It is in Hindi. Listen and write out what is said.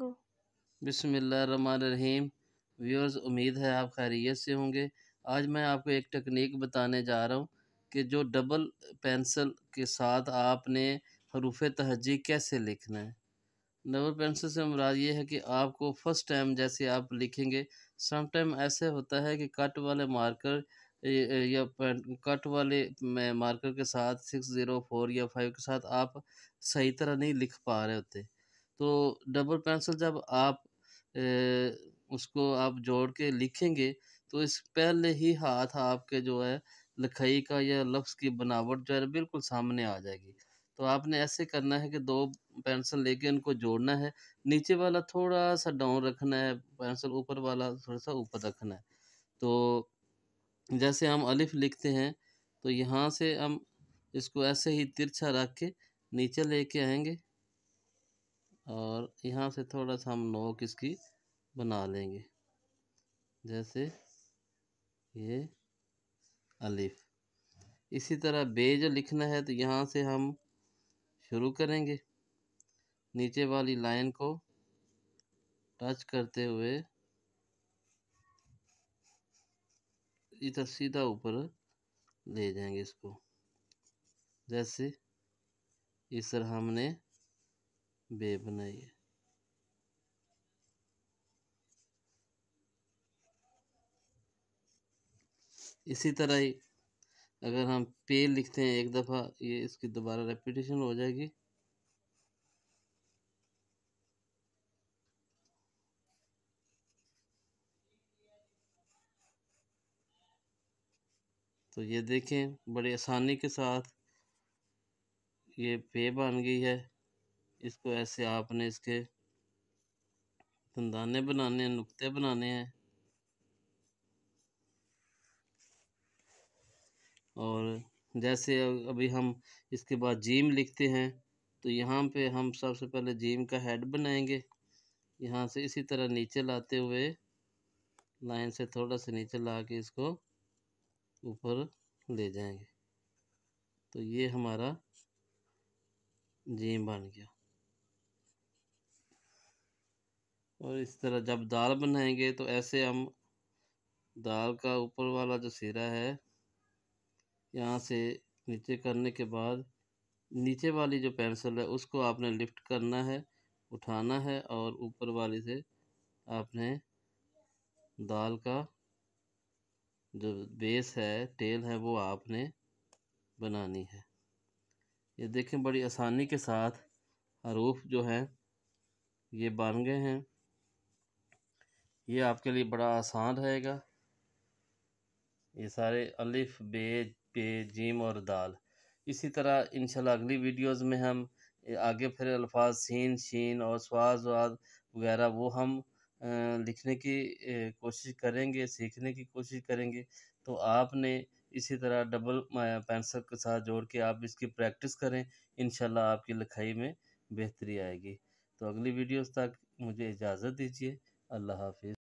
बिसमीम व्यूअर्स उम्मीद है आप खैरियत से होंगे आज मैं आपको एक टेक्निक बताने जा रहा हूँ कि जो डबल पेंसिल के साथ आपने हरूफ तहजी कैसे लिखना है डबल पेंसिल से मुराद ये है कि आपको फ़र्स्ट टाइम जैसे आप लिखेंगे सम टाइम ऐसे होता है कि कट वाले मार्कर या कट वाले मार्कर के साथ सिक्स ज़ीरो फोर या फाइव के साथ आप सही तरह नहीं लिख पा रहे होते तो डबल पेंसिल जब आप ए, उसको आप जोड़ के लिखेंगे तो इस पहले ही हाथ आपके जो है लिखाई का या लफ्ज़ की बनावट जो है बिल्कुल सामने आ जाएगी तो आपने ऐसे करना है कि दो पेंसिल लेके उनको जोड़ना है नीचे वाला थोड़ा सा डाउन रखना है पेंसिल ऊपर वाला थोड़ा सा ऊपर रखना है तो जैसे हम अलिफ लिखते हैं तो यहाँ से हम इसको ऐसे ही तिरछा रख के नीचे लेके आएंगे और यहाँ से थोड़ा सा हम नोक इसकी बना लेंगे जैसे ये अलिफ इसी तरह बे जो लिखना है तो यहाँ से हम शुरू करेंगे नीचे वाली लाइन को टच करते हुए इधर सीधा ऊपर ले जाएंगे इसको जैसे इस तरह हमने बे बनाइए इसी तरह ही अगर हम पे लिखते हैं एक दफ़ा ये इसकी दोबारा रेपिटेशन हो जाएगी तो ये देखें बड़ी आसानी के साथ ये पे बन गई है इसको ऐसे आपने इसके धंदाने बनाने हैं नुक्ते बनाने हैं और जैसे अभी हम इसके बाद जीम लिखते हैं तो यहाँ पे हम सबसे पहले जीम का हेड बनाएंगे यहाँ से इसी तरह नीचे लाते हुए लाइन से थोड़ा सा नीचे ला के इसको ऊपर ले जाएंगे तो ये हमारा जीम बन गया और इस तरह जब दाल बनाएंगे तो ऐसे हम दाल का ऊपर वाला जो सिरा है यहाँ से नीचे करने के बाद नीचे वाली जो पेंसिल है उसको आपने लिफ्ट करना है उठाना है और ऊपर वाली से आपने दाल का जो बेस है टेल है वो आपने बनानी है ये देखें बड़ी आसानी के साथ हरूफ जो हैं ये बन गए हैं ये आपके लिए बड़ा आसान रहेगा ये सारे अलिफ बे पे जीम और दाल इसी तरह इंशाल्लाह अगली वीडियोस में हम आगे फिर अल्फाज सीन शीन और स्वाद वाद वगैरह वो हम लिखने की कोशिश करेंगे सीखने की कोशिश करेंगे तो आपने इसी तरह डबल पेंसिल के साथ जोड़ के आप इसकी प्रैक्टिस करें इंशाल्लाह आपकी लिखाई में बेहतरी आएगी तो अगली वीडियोस तक मुझे इजाज़त दीजिए अल्लाह हाफिज़